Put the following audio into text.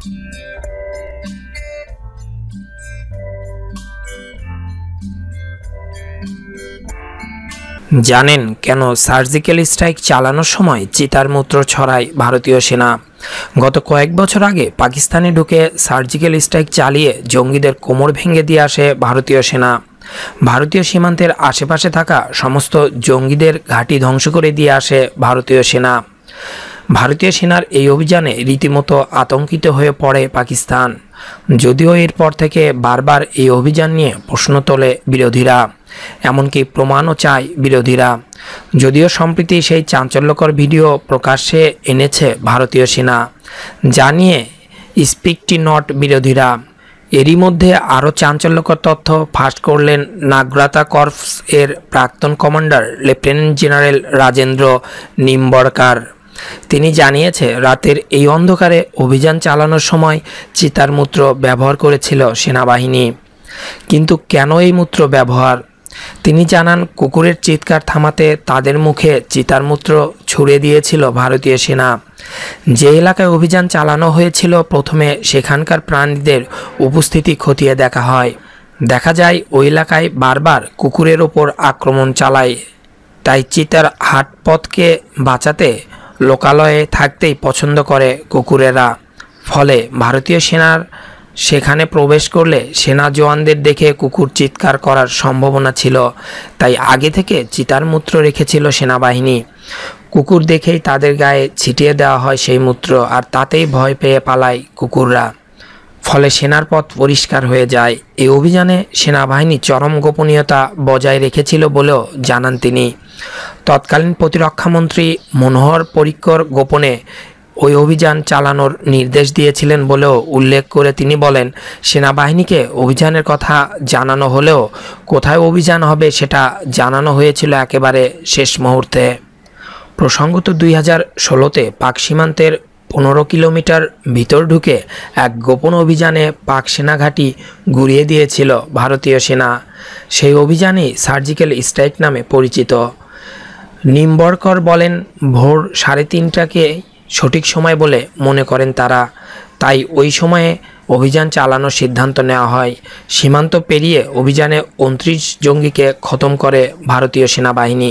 জানেন কেন surgical strike চালানোর সময় চিতার মূত্র ছড়ায় ভারতীয় সেনা গত কয়েক বছর আগে পাকিস্তানে ঢুকে সার্জিক্যাল স্ট্রাইক চালিয়ে জঙ্গিদের কোমর ভেঙে দিয়ে আসে ভারতীয় সেনা ভারতীয় সীমান্তের আশেপাশে থাকা সমস্ত জঙ্গিদের ঘাঁটি ধ্বংস করে দিয়ে আসে ভারতীয় সেনা ভারতীয় সেনার এই অভিযানে রীতিমতো আতঙ্কিত হয়ে পড়ে পাকিস্তান যদিও এরপর থেকে বারবার এই অভিযান নিয়ে প্রশ্ন তোলে বিরোধীরা এমনকি প্রমাণও চায় বিরোধীরা যদিও সম্প্রতি সেই চাঞ্চল্যকর ভিডিও প্রকাশ্যে এনেছে ভারতীয় সেনা জানিয়ে স্পিকটি নট বিরোধীরা এরই মধ্যে আরও চাঞ্চল্যকর তথ্য ফাঁস করলেন নাগরাতা কর্পস এর প্রাক্তন commander lieutenant general Rajendra Nimbhorkar তিনি জানিয়েছে রাতের এই অন্ধকারে অভিযান চালানোর সময় চিতার মূত্র ব্যবহার করেছিল সেনাবাহিনী কিন্তু কেন এই মূত্র ব্যবহার তিনি জানান কুকুরের চিৎকার থামাতে তাদের মুখে চিতার মূত্র ছুড়ে দিয়েছিল ভারতীয় সেনা যে এলাকায় অভিযান চালানো হয়েছিল প্রথমে সেখানকার প্রাণীদের উপস্থিতি খতিয়ে দেখা হয় দেখা যায় ওই এলাকায় বারবার কুকুরের ওপর আক্রমণ চালায় তাই চিতার হাটপথকে বাঁচাতে লোকালয়ে থাকতেই পছন্দ করে কুকুরেরা ফলে ভারতীয় সেনার সেখানে প্রবেশ করলে সেনা জওয়ানদের দেখে কুকুর চিৎকার করার সম্ভাবনা ছিল তাই আগে থেকে চিতার মূত্র রেখেছিল সেনাবাহিনী কুকুর দেখেই তাদের গায়ে ছিটিয়ে দেওয়া হয় সেই মূত্র আর তাতেই ভয় পেয়ে পালায় কুকুররা ফলে সেনার পথ পরিষ্কার হয়ে যায় এই অভিযানে সেনাবাহিনী চরম গোপনীয়তা বজায় রেখেছিল বলেও জানান তিনি তৎকালীন প্রতিরক্ষামন্ত্রী মনোহর পরিকর গোপনে ওই অভিযান চালানোর নির্দেশ দিয়েছিলেন বলেও উল্লেখ করে তিনি বলেন সেনাবাহিনীকে অভিযানের কথা জানানো হলেও কোথায় অভিযান হবে সেটা জানানো হয়েছিল একেবারে শেষ মুহূর্তে প্রসঙ্গত দুই হাজার ষোলোতে পাক সীমান্তের পনেরো কিলোমিটার ভিতর ঢুকে এক গোপন অভিযানে পাক সেনা ঘাঁটি গুড়িয়ে দিয়েছিল ভারতীয় সেনা সেই অভিযানই সার্জিক্যাল স্ট্রাইক নামে পরিচিত নিম্বরকর বলেন ভোর সাড়ে তিনটাকে সঠিক সময় বলে মনে করেন তারা তাই ওই সময়ে অভিযান চালানোর সিদ্ধান্ত নেওয়া হয় সীমান্ত পেরিয়ে অভিযানে উনত্রিশ জঙ্গিকে খতম করে ভারতীয় সেনাবাহিনী